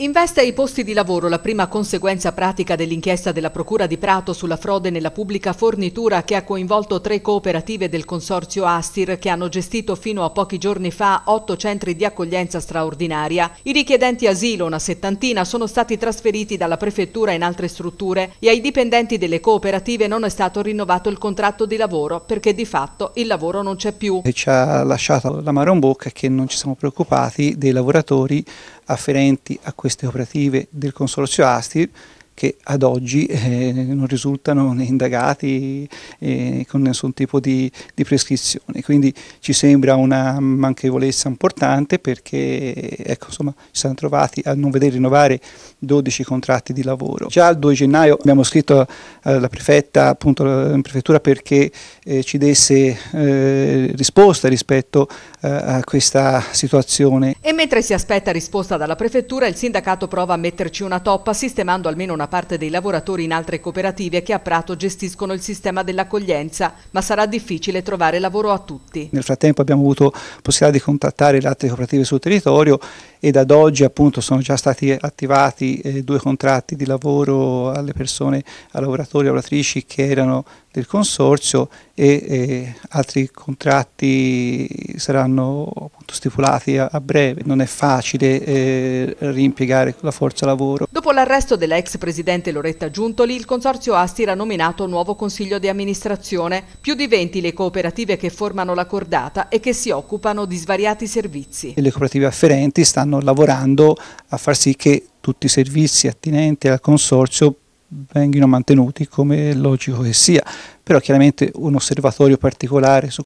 Investe ai posti di lavoro la prima conseguenza pratica dell'inchiesta della Procura di Prato sulla frode nella pubblica fornitura che ha coinvolto tre cooperative del consorzio Astir che hanno gestito fino a pochi giorni fa otto centri di accoglienza straordinaria. I richiedenti asilo, una settantina, sono stati trasferiti dalla prefettura in altre strutture e ai dipendenti delle cooperative non è stato rinnovato il contratto di lavoro perché di fatto il lavoro non c'è più. E ci ha lasciato la mano in bocca che non ci siamo preoccupati dei lavoratori afferenti a questo queste cooperative del consorzio ASTI che ad oggi eh, non risultano né indagati eh, con nessun tipo di, di, prescrizione. Quindi ci sembra una manchevolezza importante perché ecco, insomma, ci siamo trovati a non vedere rinnovare 12 contratti di lavoro. Già il 2 gennaio abbiamo scritto alla prefetta, appunto, alla prefettura perché eh, ci desse eh, risposta rispetto eh, a questa situazione. E mentre si aspetta risposta dalla prefettura, il sindacato prova a metterci una toppa sistemando almeno una parte dei lavoratori in altre cooperative che a Prato gestiscono il sistema dell'accoglienza, ma sarà difficile trovare lavoro a tutti. Nel frattempo abbiamo avuto possibilità di contattare le altre cooperative sul territorio e ad oggi appunto sono già stati attivati eh, due contratti di lavoro alle persone, a lavoratori e lavoratrici che erano del consorzio e eh, altri contratti saranno stipulati a, breve, non è facile eh, rimpiegare la forza lavoro. Dopo l'arresto dell'ex presidente Loretta Giuntoli, il consorzio Astir ha nominato nuovo consiglio di amministrazione, più di 20 le cooperative che formano la cordata e che si occupano di svariati servizi. le cooperative afferenti stanno lavorando a far sì che tutti i servizi attinenti al consorzio vengano mantenuti come è logico che sia, però chiaramente un osservatorio particolare su